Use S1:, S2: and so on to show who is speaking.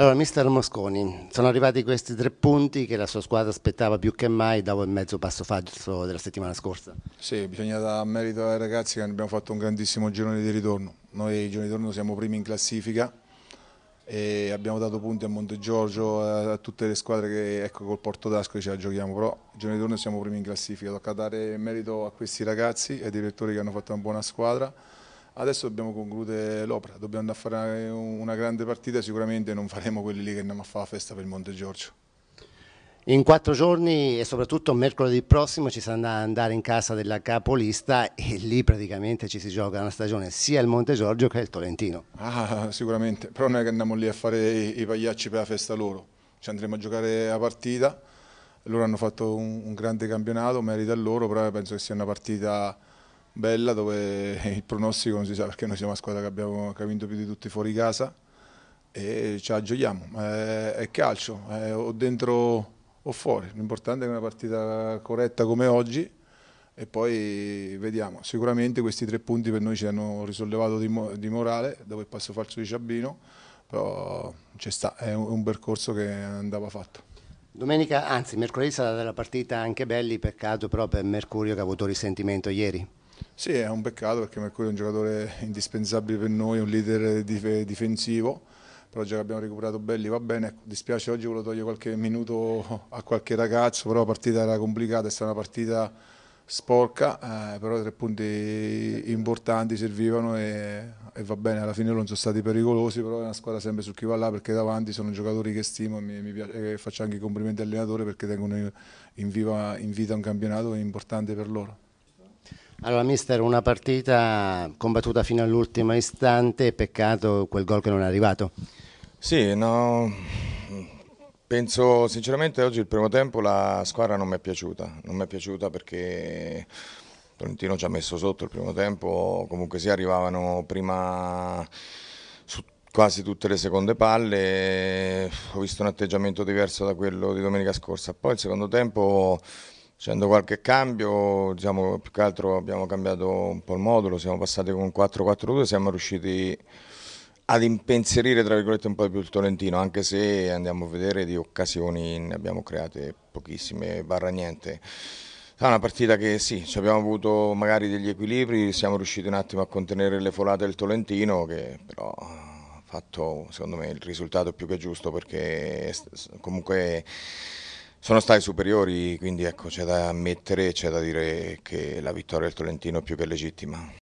S1: Allora, mister Mosconi, sono arrivati questi tre punti che la sua squadra aspettava più che mai dopo il mezzo passo falso della settimana scorsa.
S2: Sì, bisogna dare merito ai ragazzi che abbiamo fatto un grandissimo girone di ritorno. Noi il giorno di ritorno siamo primi in classifica e abbiamo dato punti a Monte Giorgio, a tutte le squadre che ecco col Porto d'Asco ce la giochiamo, però il giorno di ritorno siamo primi in classifica. Tocca dare merito a questi ragazzi e ai direttori che hanno fatto una buona squadra Adesso dobbiamo concludere l'opera, dobbiamo andare a fare una grande partita, sicuramente non faremo quelli lì che andiamo a fare la festa per il Monte Giorgio.
S1: In quattro giorni e soprattutto mercoledì prossimo ci sarà andare in casa della capolista e lì praticamente ci si gioca una stagione sia il Monte Giorgio che il Tolentino.
S2: Ah, sicuramente, però non è che andiamo lì a fare i, i pagliacci per la festa loro, ci andremo a giocare la partita, loro hanno fatto un, un grande campionato, merita loro, però penso che sia una partita bella dove il pronostico non si sa perché noi siamo una squadra che, abbiamo, che ha vinto più di tutti fuori casa e ci aggioiamo, è, è calcio, è o dentro o fuori, l'importante è una partita corretta come oggi e poi vediamo, sicuramente questi tre punti per noi ci hanno risollevato di, di morale dopo il passo falso di Ciabino, però sta, è un, un percorso che andava fatto.
S1: Domenica, anzi mercoledì sarà la partita anche Belli, peccato però per Mercurio che ha avuto risentimento ieri. Sì, è un peccato
S2: perché Mercurio è un giocatore indispensabile per noi, un leader dif difensivo, però già che abbiamo recuperato Belli va bene, ecco, dispiace oggi volevo togliere qualche minuto a qualche ragazzo, però la partita era complicata, è stata una partita sporca, eh, però tre punti importanti servivano e, e, va bene, alla fine non sono stati pericolosi, però è una squadra sempre su chi va là perché davanti sono giocatori che stimo e, mi, mi piace, e faccio anche i complimenti all'allenatore perché tengono in, viva, in vita un campionato importante per loro.
S1: Allora, mister, una partita combattuta fino all'ultimo istante, peccato quel gol che non è arrivato.
S3: Sì, no, penso sinceramente oggi il primo tempo la squadra non mi è piaciuta, non mi è piaciuta perché Tolentino ci ha messo sotto il primo tempo, comunque si arrivavano prima su quasi tutte le seconde palle, ho visto un atteggiamento diverso da quello di domenica scorsa, poi il secondo tempo Facendo qualche cambio, diciamo, più che altro abbiamo cambiato un po' il modulo, siamo passati con 4-4-2, siamo riusciti ad impensierire tra virgolette un po' di più il Tolentino, anche se andiamo a vedere di occasioni ne abbiamo create pochissime, barra niente. È una partita che sì, abbiamo avuto magari degli equilibri, siamo riusciti un attimo a contenere le folate del Tolentino, che però ha fatto secondo me il risultato più che giusto perché comunque sono stati superiori, quindi ecco, c'è da ammettere e c'è da dire che la vittoria del Tolentino è più che legittima.